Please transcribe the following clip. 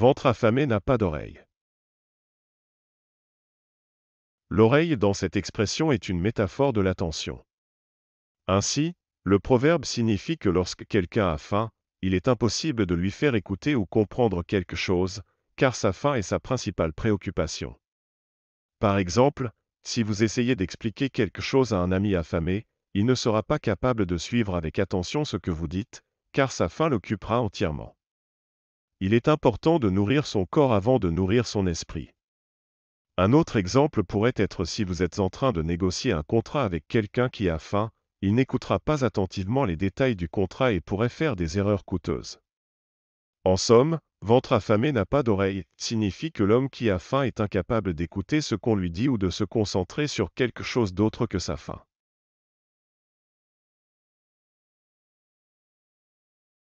Ventre affamé n'a pas d'oreille. L'oreille dans cette expression est une métaphore de l'attention. Ainsi, le proverbe signifie que lorsque quelqu'un a faim, il est impossible de lui faire écouter ou comprendre quelque chose, car sa faim est sa principale préoccupation. Par exemple, si vous essayez d'expliquer quelque chose à un ami affamé, il ne sera pas capable de suivre avec attention ce que vous dites, car sa faim l'occupera entièrement il est important de nourrir son corps avant de nourrir son esprit. Un autre exemple pourrait être si vous êtes en train de négocier un contrat avec quelqu'un qui a faim, il n'écoutera pas attentivement les détails du contrat et pourrait faire des erreurs coûteuses. En somme, ventre affamé n'a pas d'oreille signifie que l'homme qui a faim est incapable d'écouter ce qu'on lui dit ou de se concentrer sur quelque chose d'autre que sa faim.